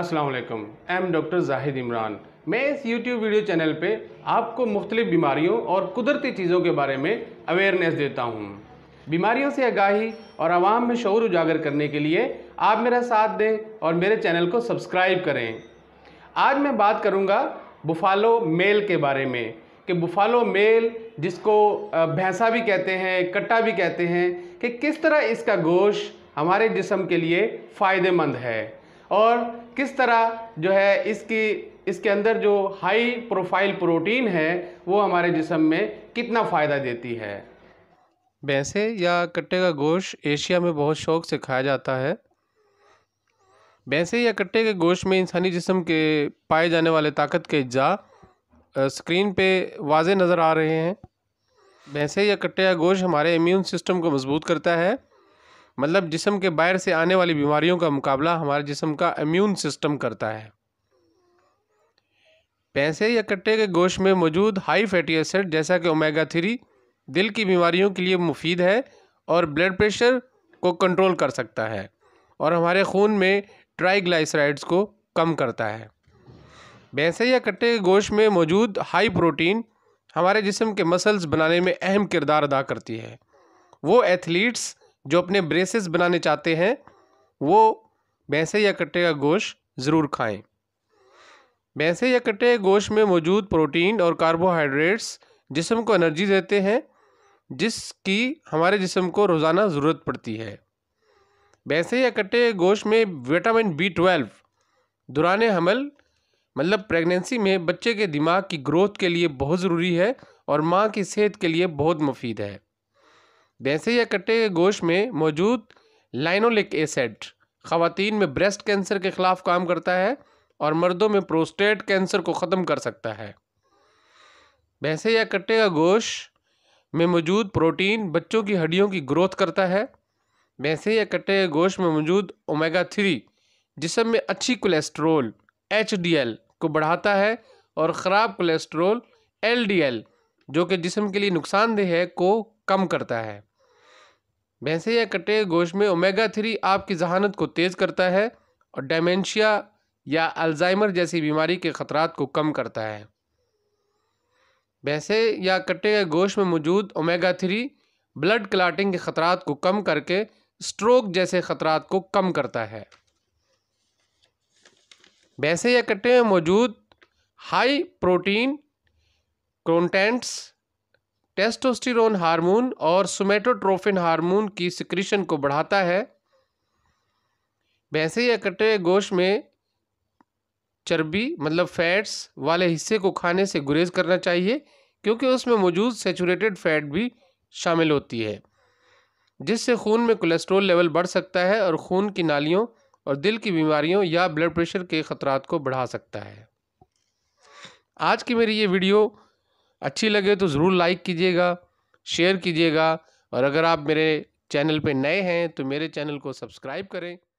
अस्सलाम वालेकुम M doctor Zahid Imran मैं इस YouTube वीडियो चैनल पे आपको मुख्तलिफ बीमारियों और कुदरती चीज़ों के बारे में अवेयरनेस देता हूँ बीमारियों से आगाही और आवाम में शोर उजागर करने के लिए आप मेरा साथ दें और मेरे चैनल को सब्सक्राइब करें आज मैं बात करूँगा बुफालो मेल के बारे में कि बुफालो मेल जिसको भैंसा भी कहते हैं कट्टा भी कहते हैं कि किस तरह इसका गोश हमारे जिसम के लिए फ़ायदेमंद है और किस तरह जो है इसकी इसके अंदर जो हाई प्रोफाइल प्रोटीन है वो हमारे जिसम में कितना फ़ायदा देती है वैसे या कट्टे का गोश्त एशिया में बहुत शौक से खाया जाता है वैसे या कट्टे के गोश्त में इंसानी जिसम के पाए जाने वाले ताकत के अज्जा स्क्रीन पे वाजे नज़र आ रहे हैं वैसे या कट्टे का गोश्त हमारे इम्यून सिस्टम को मजबूत करता है मतलब जिसम के बाहर से आने वाली बीमारियों का मुकाबला हमारे जिसम का इम्यून सिस्टम करता है पैसे या कट्टे के गोश्त में मौजूद हाई फैटी एसिड जैसा कि ओमेगा थ्री दिल की बीमारियों के लिए मुफीद है और ब्लड प्रेशर को कंट्रोल कर सकता है और हमारे खून में ट्राइग्लाइसराइड्स को कम करता है भैंसे या कट्टे के गोश्त में मौजूद हाई प्रोटीन हमारे जिसम के मसल्स बनाने में अहम किरदार अदा करती है वो एथलीट्स जो अपने ब्रेसेस बनाने चाहते हैं वो भैंसे या कट्टे का गोश्त ज़रूर खाएं भैंसे या कट्टे के गोश्त में मौजूद प्रोटीन और कार्बोहाइड्रेट्स जिसम को एनर्जी देते हैं जिसकी हमारे जिसम को रोज़ाना ज़रूरत पड़ती है भैंसे या कट्टे के गोश्त में विटामिन बी ट्वेल्व दुरान हमल मतलब प्रेगनेंसी में बच्चे के दिमाग की ग्रोथ के लिए बहुत ज़रूरी है और माँ की सेहत के लिए बहुत मुफीद है भैंसे या कट्टे के गोश्त में मौजूद लाइनोलिक एसिड खातन में ब्रेस्ट कैंसर के ख़िलाफ़ काम करता है और मर्दों में प्रोस्टेट कैंसर को ख़त्म कर सकता है भैंसे या कट्टे का गोश में मौजूद प्रोटीन बच्चों की हड्डियों की ग्रोथ करता है भैंसे या कट्टे के गोश में मौजूद ओमेगा थ्री जिसम में अच्छी कोलेस्ट्रोल एच को बढ़ाता है और ख़राब कोलेस्ट्रोल एल जो कि जिसम के लिए नुकसानदेह है को कम करता है भैंसे या कटे गोश्त में ओमेगा थ्री आपकी जहानत को तेज़ करता है और डायमेंशिया या अल्जाइमर जैसी बीमारी के ख़तरात को कम करता है भैंसे या कटे या गोश्त में मौजूद ओमेगा थ्री ब्लड क्लाटिंग के ख़तरात को कम करके स्ट्रोक जैसे ख़तरात को कम करता है भैंसे या कटे में मौजूद high protein contents testosterone hormone और सोमेटोट्रोफिन हार्मोन की सिक्रीशन को बढ़ाता है भैंसे या कटे गोश में चर्बी मतलब फैट्स वाले हिस्से को खाने से गुरेज करना चाहिए क्योंकि उसमें मौजूद सेचूरेटेड फैट भी शामिल होती है जिससे खून में कोलेस्ट्रोल लेवल बढ़ सकता है और खून की नालियों और दिल की बीमारियों या ब्लड प्रेशर के ख़तरात को बढ़ा सकता है आज की मेरी ये वीडियो अच्छी लगे तो ज़रूर लाइक कीजिएगा शेयर कीजिएगा और अगर आप मेरे चैनल पे नए हैं तो मेरे चैनल को सब्सक्राइब करें